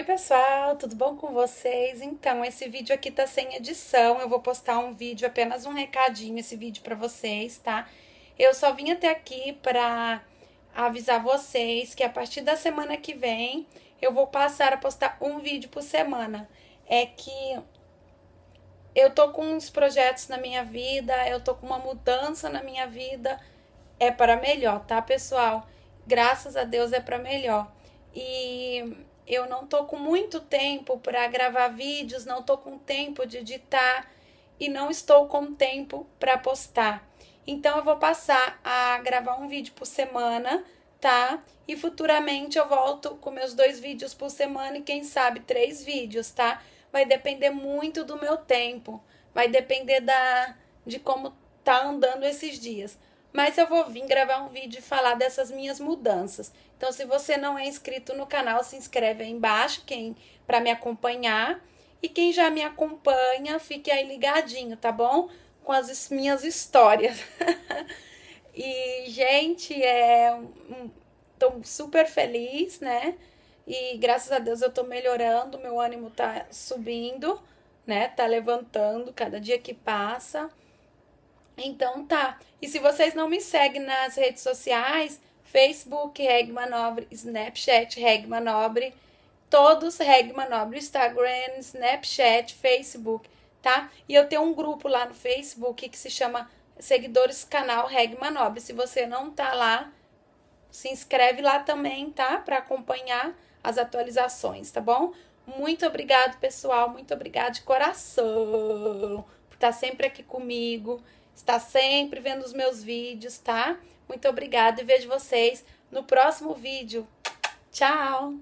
Oi, pessoal, tudo bom com vocês? Então, esse vídeo aqui tá sem edição, eu vou postar um vídeo, apenas um recadinho esse vídeo para vocês, tá? Eu só vim até aqui para avisar vocês que a partir da semana que vem eu vou passar a postar um vídeo por semana. É que eu tô com uns projetos na minha vida, eu tô com uma mudança na minha vida, é para melhor, tá, pessoal? Graças a Deus é para melhor. E eu não tô com muito tempo para gravar vídeos, não tô com tempo de editar e não estou com tempo para postar. Então eu vou passar a gravar um vídeo por semana, tá? E futuramente eu volto com meus dois vídeos por semana e quem sabe três vídeos, tá? Vai depender muito do meu tempo, vai depender da de como tá andando esses dias mas eu vou vir gravar um vídeo e falar dessas minhas mudanças. Então, se você não é inscrito no canal, se inscreve aí embaixo quem para me acompanhar. E quem já me acompanha, fique aí ligadinho, tá bom? Com as minhas histórias. e, gente, é tô super feliz, né? E graças a Deus eu tô melhorando, meu ânimo tá subindo, né? Tá levantando cada dia que passa. Então tá. E se vocês não me seguem nas redes sociais, Facebook, Reg Manobre, Snapchat, Reg Manobre, todos Reg Manobre, Instagram, Snapchat, Facebook, tá? E eu tenho um grupo lá no Facebook que se chama Seguidores Canal Reg Manobre. Se você não tá lá, se inscreve lá também, tá? Para acompanhar as atualizações, tá bom? Muito obrigado, pessoal. Muito obrigado de coração por estar tá sempre aqui comigo está sempre vendo os meus vídeos, tá? Muito obrigada e vejo vocês no próximo vídeo. Tchau!